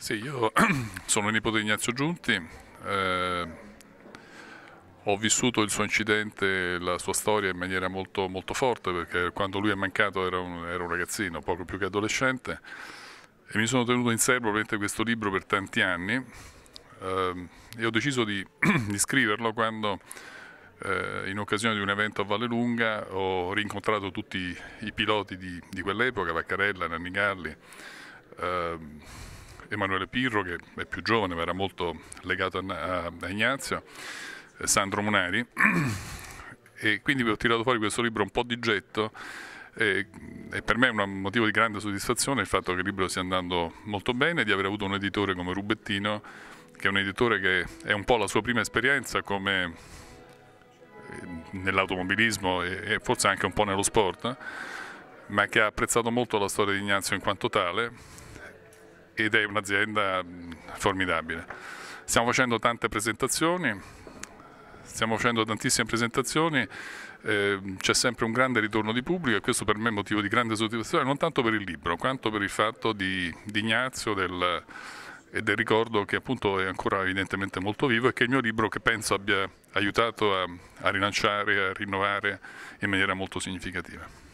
Sì, io sono il nipote di Ignazio Giunti, eh, ho vissuto il suo incidente, la sua storia in maniera molto, molto forte perché quando lui è mancato era un, era un, ragazzino, poco più che adolescente e mi sono tenuto in serbo probabilmente questo libro per tanti anni eh, e ho deciso di, di scriverlo quando eh, in occasione di un evento a Vallelunga ho rincontrato tutti i piloti di, di quell'epoca, Vaccarella, Nanni Galli ehm, Emanuele Pirro, che è più giovane ma era molto legato a, a Ignazio, eh, Sandro Munari, e quindi vi ho tirato fuori questo libro un po' di getto e, e, per me è un motivo di grande soddisfazione il fatto che il libro stia andando molto bene, di aver avuto un editore come Rubettino, che è un editore che è un po' la sua prima esperienza come eh, nell'automobilismo e, e forse anche un po' nello sport, ma che ha apprezzato molto la storia di Ignazio in quanto tale ed è un'azienda mm, formidabile. Stiamo facendo tante presentazioni, stiamo facendo tantissime presentazioni, eh, c'è sempre un grande ritorno di pubblico e questo per me è motivo di grande soddisfazione, non tanto per il libro, quanto per il fatto di, di Ignazio del, e del ricordo che appunto è ancora evidentemente molto vivo e che il mio libro che penso abbia aiutato a, a rilanciare, a rinnovare in maniera molto significativa.